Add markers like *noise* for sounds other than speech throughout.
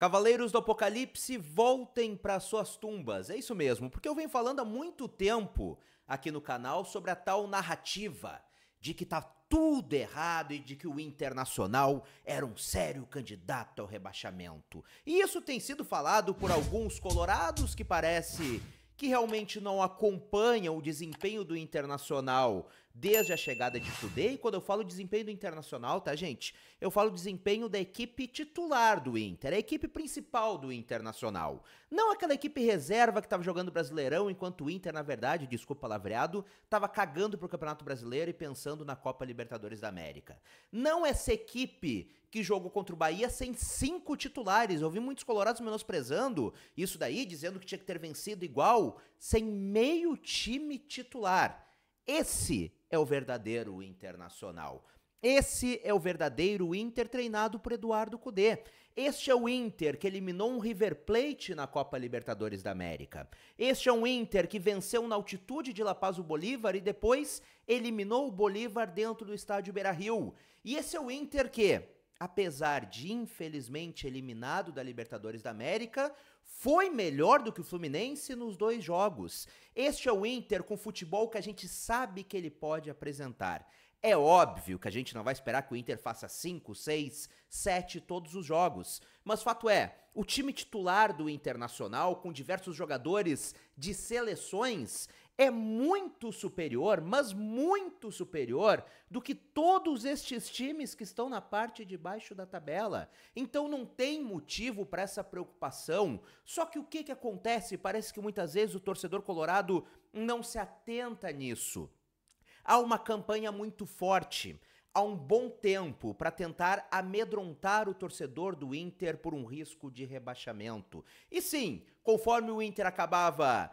Cavaleiros do Apocalipse, voltem para suas tumbas. É isso mesmo, porque eu venho falando há muito tempo aqui no canal sobre a tal narrativa de que tá tudo errado e de que o Internacional era um sério candidato ao rebaixamento. E isso tem sido falado por alguns colorados que parece que realmente não acompanham o desempenho do Internacional desde a chegada de Kudê. E quando eu falo desempenho do Internacional, tá, gente? Eu falo desempenho da equipe titular do Inter, a equipe principal do Internacional. Não aquela equipe reserva que estava jogando Brasileirão, enquanto o Inter, na verdade, desculpa palavreado, estava cagando pro Campeonato Brasileiro e pensando na Copa Libertadores da América. Não essa equipe que jogou contra o Bahia sem cinco titulares. Eu vi muitos colorados menosprezando isso daí, dizendo que tinha que ter vencido igual, sem meio time titular. Esse é o verdadeiro internacional. Esse é o verdadeiro Inter treinado por Eduardo Cudê. Este é o Inter que eliminou um River Plate na Copa Libertadores da América. Este é um Inter que venceu na altitude de La Paz o Bolívar e depois eliminou o Bolívar dentro do estádio Beira-Rio. E esse é o Inter que apesar de infelizmente eliminado da Libertadores da América, foi melhor do que o Fluminense nos dois jogos. Este é o Inter com futebol que a gente sabe que ele pode apresentar. É óbvio que a gente não vai esperar que o Inter faça 5, 6, 7 todos os jogos. Mas fato é, o time titular do Internacional, com diversos jogadores de seleções, é muito superior, mas muito superior do que todos estes times que estão na parte de baixo da tabela. Então não tem motivo para essa preocupação. Só que o que, que acontece? Parece que muitas vezes o torcedor colorado não se atenta nisso. Há uma campanha muito forte há um bom tempo para tentar amedrontar o torcedor do Inter por um risco de rebaixamento. E sim, conforme o Inter acabava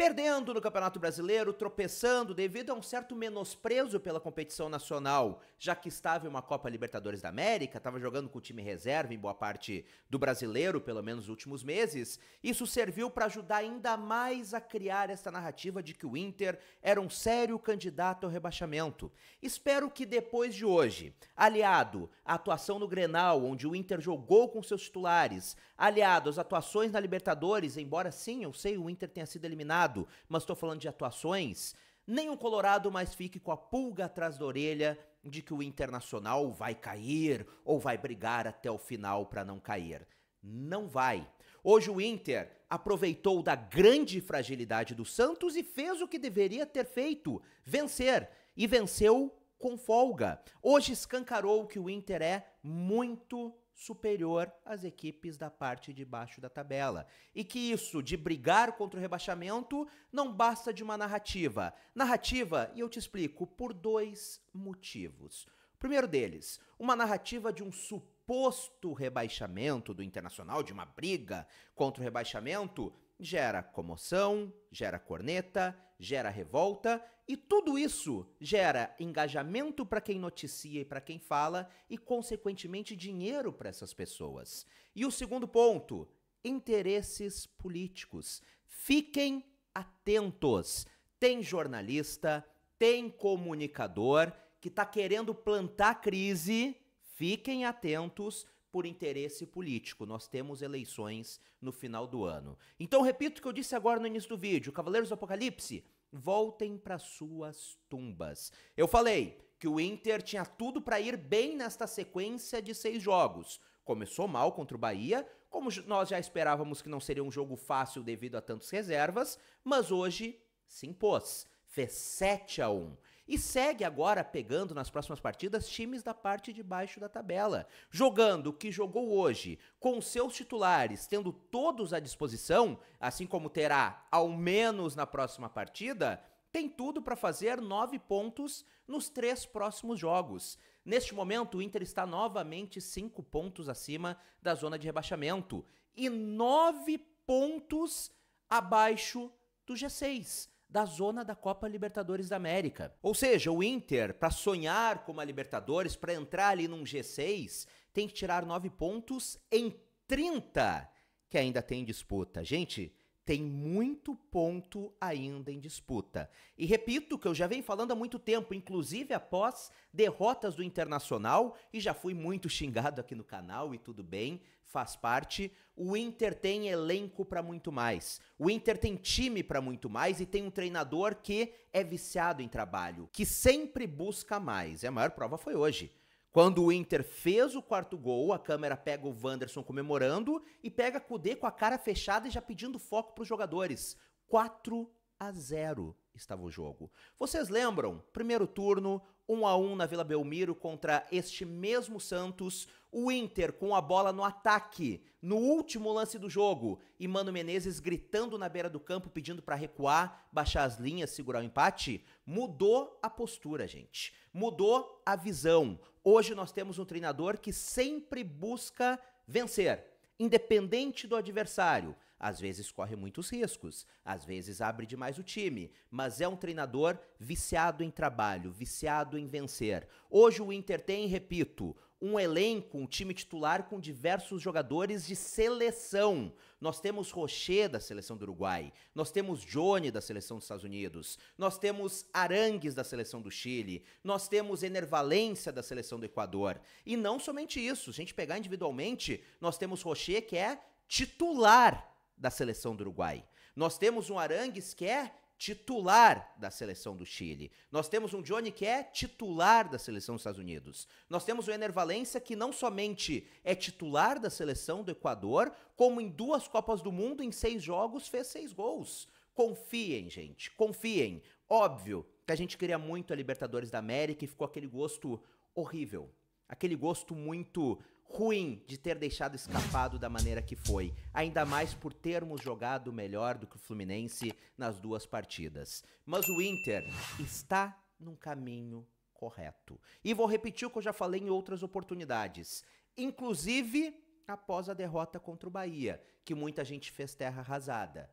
perdendo no Campeonato Brasileiro, tropeçando devido a um certo menosprezo pela competição nacional, já que estava em uma Copa Libertadores da América, estava jogando com o time reserva em boa parte do brasileiro, pelo menos nos últimos meses. Isso serviu para ajudar ainda mais a criar essa narrativa de que o Inter era um sério candidato ao rebaixamento. Espero que depois de hoje, aliado à atuação no Grenal, onde o Inter jogou com seus titulares, aliado às atuações na Libertadores, embora sim, eu sei, o Inter tenha sido eliminado Colorado, mas estou falando de atuações. Nem o Colorado mais fique com a pulga atrás da orelha de que o Internacional vai cair ou vai brigar até o final para não cair. Não vai. Hoje o Inter aproveitou da grande fragilidade do Santos e fez o que deveria ter feito: vencer. E venceu com folga. Hoje escancarou que o Inter é muito superior às equipes da parte de baixo da tabela. E que isso de brigar contra o rebaixamento não basta de uma narrativa. Narrativa, e eu te explico, por dois motivos. primeiro deles, uma narrativa de um suposto rebaixamento do Internacional, de uma briga contra o rebaixamento, gera comoção, gera corneta, gera revolta e tudo isso gera engajamento para quem noticia e para quem fala e consequentemente dinheiro para essas pessoas. E o segundo ponto, interesses políticos. Fiquem atentos. Tem jornalista, tem comunicador que está querendo plantar crise. Fiquem atentos por interesse político. Nós temos eleições no final do ano. Então, repito o que eu disse agora no início do vídeo: Cavaleiros do Apocalipse, voltem para suas tumbas. Eu falei que o Inter tinha tudo para ir bem nesta sequência de seis jogos. Começou mal contra o Bahia, como nós já esperávamos que não seria um jogo fácil devido a tantas reservas, mas hoje se impôs. Fez 7 a 1. E segue agora pegando nas próximas partidas times da parte de baixo da tabela. Jogando o que jogou hoje, com seus titulares tendo todos à disposição, assim como terá ao menos na próxima partida, tem tudo para fazer nove pontos nos três próximos jogos. Neste momento, o Inter está novamente cinco pontos acima da zona de rebaixamento e nove pontos abaixo do G6 da zona da Copa Libertadores da América. Ou seja, o Inter, para sonhar com a Libertadores, para entrar ali num G6, tem que tirar nove pontos em 30 que ainda tem disputa. Gente, tem muito ponto ainda em disputa. E repito que eu já venho falando há muito tempo, inclusive após derrotas do Internacional, e já fui muito *laughs* xingado aqui no canal, e tudo bem, faz parte. O Inter tem elenco para muito mais. O Inter tem time para muito mais e tem um treinador que é viciado em trabalho, que sempre busca mais. E a maior prova foi hoje. Quando o Inter fez o quarto gol, a câmera pega o Wanderson comemorando e pega Kudê com a cara fechada e já pedindo foco para os jogadores. 4 a 0 estava o jogo. Vocês lembram? Primeiro turno, 1 a 1 na Vila Belmiro contra este mesmo Santos, o Inter com a bola no ataque, no último lance do jogo, e Mano Menezes gritando na beira do campo pedindo para recuar, baixar as linhas, segurar o empate, mudou a postura, gente. Mudou a visão. Hoje nós temos um treinador que sempre busca vencer, independente do adversário. Às vezes corre muitos riscos, às vezes abre demais o time, mas é um treinador viciado em trabalho, viciado em vencer. Hoje o Inter tem, repito, um elenco, um time titular com diversos jogadores de seleção. Nós temos Rocher da seleção do Uruguai, nós temos Johnny da seleção dos Estados Unidos, nós temos Arangues da seleção do Chile, nós temos Enervalência da seleção do Equador. E não somente isso, se a gente pegar individualmente, nós temos Rocher que é titular da seleção do Uruguai. Nós temos um Arangues que é titular da seleção do Chile. Nós temos um Johnny que é titular da seleção dos Estados Unidos. Nós temos o Ener Valencia que não somente é titular da seleção do Equador, como em duas Copas do Mundo, em seis jogos, fez seis gols. Confiem, gente, confiem. Óbvio que a gente queria muito a Libertadores da América e ficou aquele gosto horrível Aquele gosto muito ruim de ter deixado escapado da maneira que foi, ainda mais por termos jogado melhor do que o Fluminense nas duas partidas. Mas o Inter está num caminho correto. E vou repetir o que eu já falei em outras oportunidades, inclusive após a derrota contra o Bahia, que muita gente fez terra arrasada.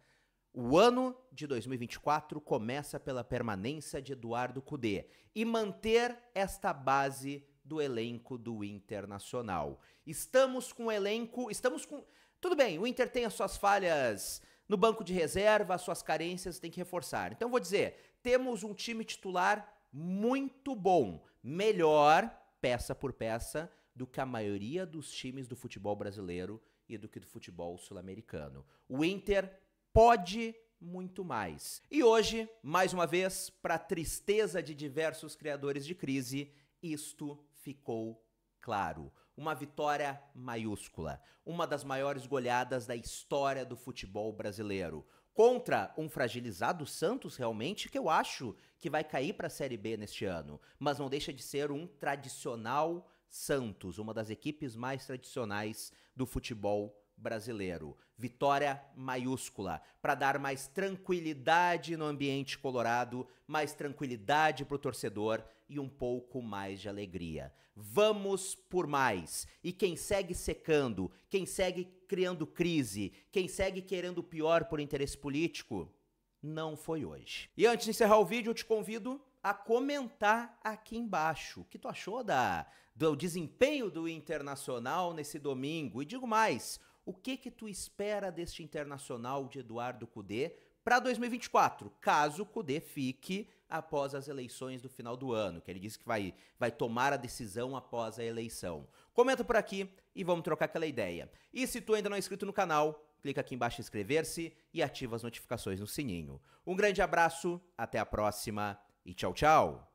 O ano de 2024 começa pela permanência de Eduardo Cudê e manter esta base do elenco do Internacional. Estamos com o elenco, estamos com. Tudo bem, o Inter tem as suas falhas no banco de reserva, as suas carências tem que reforçar. Então vou dizer, temos um time titular muito bom, melhor peça por peça do que a maioria dos times do futebol brasileiro e do que do futebol sul-americano. O Inter pode muito mais. E hoje, mais uma vez, para tristeza de diversos criadores de crise, isto ficou claro. Uma vitória maiúscula. Uma das maiores goleadas da história do futebol brasileiro. Contra um fragilizado Santos, realmente, que eu acho que vai cair para a Série B neste ano. Mas não deixa de ser um tradicional Santos, uma das equipes mais tradicionais do futebol brasileiro. Vitória maiúscula para dar mais tranquilidade no ambiente colorado, mais tranquilidade para o torcedor e um pouco mais de alegria. Vamos por mais! E quem segue secando, quem segue criando crise, quem segue querendo pior por interesse político, não foi hoje. E antes de encerrar o vídeo, eu te convido a comentar aqui embaixo o que tu achou da, do desempenho do Internacional nesse domingo. E digo mais, o que que tu espera deste Internacional de Eduardo Cudê para 2024, caso o Cudê fique após as eleições do final do ano, que ele disse que vai, vai tomar a decisão após a eleição. Comenta por aqui e vamos trocar aquela ideia. E se tu ainda não é inscrito no canal, clica aqui embaixo em inscrever-se e ativa as notificações no sininho. Um grande abraço, até a próxima e tchau, tchau!